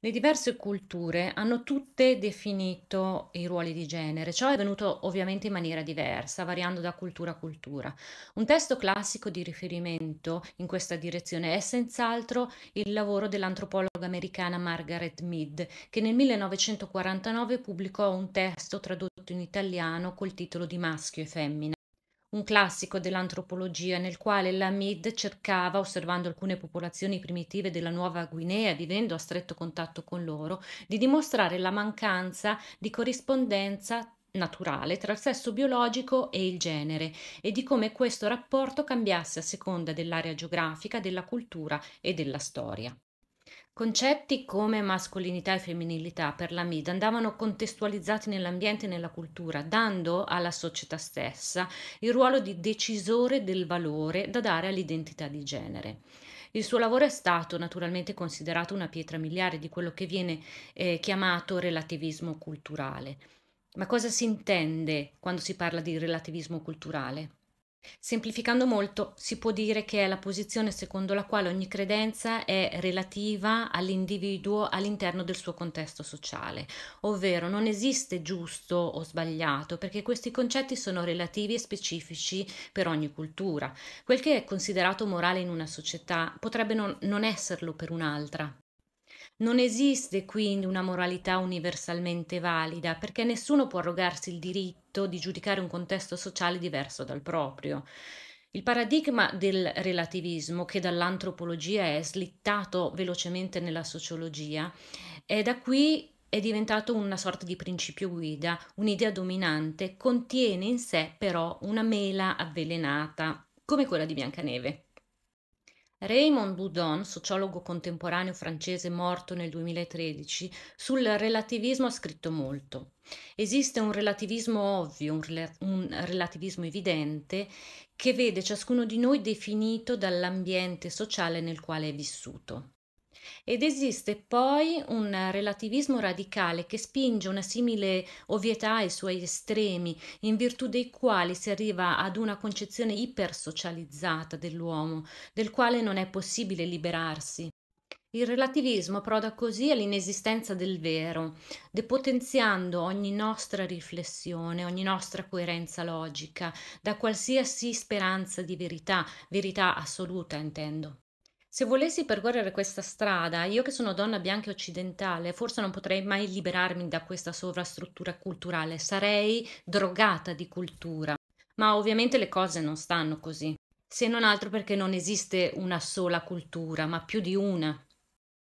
Le diverse culture hanno tutte definito i ruoli di genere, ciò è avvenuto ovviamente in maniera diversa, variando da cultura a cultura. Un testo classico di riferimento in questa direzione è senz'altro il lavoro dell'antropologa americana Margaret Mead, che nel 1949 pubblicò un testo tradotto in italiano col titolo di Maschio e Femmina un classico dell'antropologia nel quale Lamid cercava, osservando alcune popolazioni primitive della Nuova Guinea, vivendo a stretto contatto con loro, di dimostrare la mancanza di corrispondenza naturale tra il sesso biologico e il genere e di come questo rapporto cambiasse a seconda dell'area geografica, della cultura e della storia. Concetti come mascolinità e femminilità per la Mid andavano contestualizzati nell'ambiente e nella cultura, dando alla società stessa il ruolo di decisore del valore da dare all'identità di genere. Il suo lavoro è stato naturalmente considerato una pietra miliare di quello che viene eh, chiamato relativismo culturale. Ma cosa si intende quando si parla di relativismo culturale? Semplificando molto, si può dire che è la posizione secondo la quale ogni credenza è relativa all'individuo all'interno del suo contesto sociale, ovvero non esiste giusto o sbagliato, perché questi concetti sono relativi e specifici per ogni cultura. Quel che è considerato morale in una società potrebbe non, non esserlo per un'altra. Non esiste quindi una moralità universalmente valida, perché nessuno può arrogarsi il diritto di giudicare un contesto sociale diverso dal proprio. Il paradigma del relativismo, che dall'antropologia è slittato velocemente nella sociologia, è da qui è diventato una sorta di principio guida, un'idea dominante, contiene in sé però una mela avvelenata, come quella di Biancaneve. Raymond Boudon, sociologo contemporaneo francese morto nel 2013, sul relativismo ha scritto molto. Esiste un relativismo ovvio, un, rel- un relativismo evidente che vede ciascuno di noi definito dall'ambiente sociale nel quale è vissuto. Ed esiste poi un relativismo radicale che spinge una simile ovvietà ai suoi estremi, in virtù dei quali si arriva ad una concezione ipersocializzata dell'uomo, del quale non è possibile liberarsi. Il relativismo proda così all'inesistenza del vero, depotenziando ogni nostra riflessione, ogni nostra coerenza logica, da qualsiasi speranza di verità, verità assoluta intendo. Se volessi percorrere questa strada, io che sono donna bianca e occidentale, forse non potrei mai liberarmi da questa sovrastruttura culturale, sarei drogata di cultura. Ma ovviamente le cose non stanno così. Se non altro perché non esiste una sola cultura, ma più di una,